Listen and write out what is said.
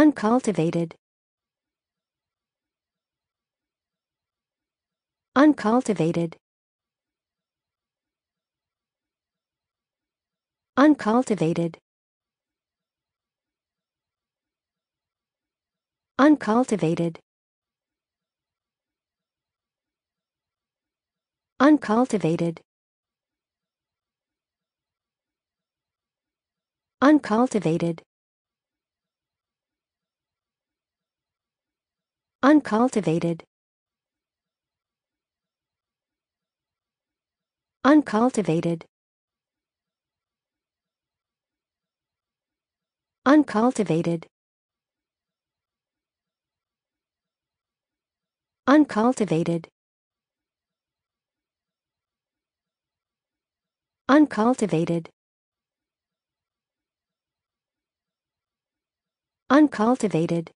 uncultivated uncultivated uncultivated uncultivated uncultivated uncultivated uncultivated uncultivated uncultivated uncultivated uncultivated uncultivated